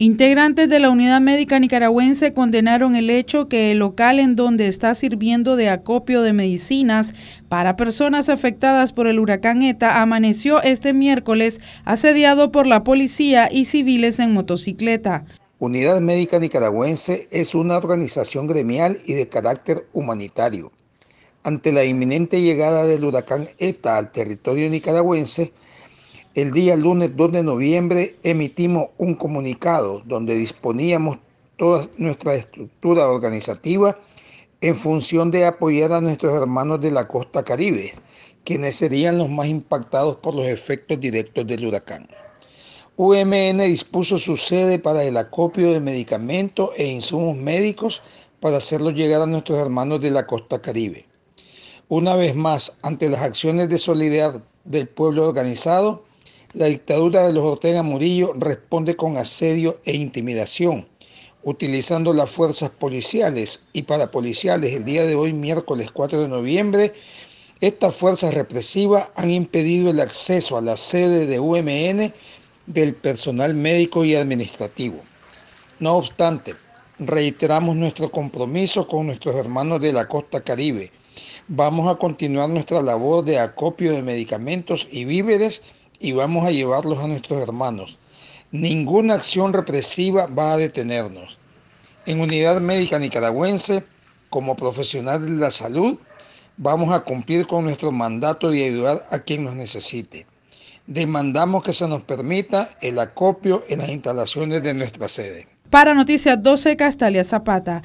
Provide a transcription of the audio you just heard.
Integrantes de la Unidad Médica Nicaragüense condenaron el hecho que el local en donde está sirviendo de acopio de medicinas para personas afectadas por el huracán ETA amaneció este miércoles asediado por la policía y civiles en motocicleta. Unidad Médica Nicaragüense es una organización gremial y de carácter humanitario. Ante la inminente llegada del huracán ETA al territorio nicaragüense, el día lunes 2 de noviembre emitimos un comunicado donde disponíamos toda nuestra estructura organizativa en función de apoyar a nuestros hermanos de la costa caribe, quienes serían los más impactados por los efectos directos del huracán. UMN dispuso su sede para el acopio de medicamentos e insumos médicos para hacerlos llegar a nuestros hermanos de la costa caribe. Una vez más, ante las acciones de solidaridad del pueblo organizado, la dictadura de los Ortega Murillo responde con asedio e intimidación, utilizando las fuerzas policiales y parapoliciales. El día de hoy, miércoles 4 de noviembre, estas fuerzas represivas han impedido el acceso a la sede de UMN del personal médico y administrativo. No obstante, reiteramos nuestro compromiso con nuestros hermanos de la costa caribe. Vamos a continuar nuestra labor de acopio de medicamentos y víveres y vamos a llevarlos a nuestros hermanos. Ninguna acción represiva va a detenernos. En Unidad Médica Nicaragüense, como profesional de la salud, vamos a cumplir con nuestro mandato de ayudar a quien nos necesite. Demandamos que se nos permita el acopio en las instalaciones de nuestra sede. Para Noticias 12, Castalia Zapata.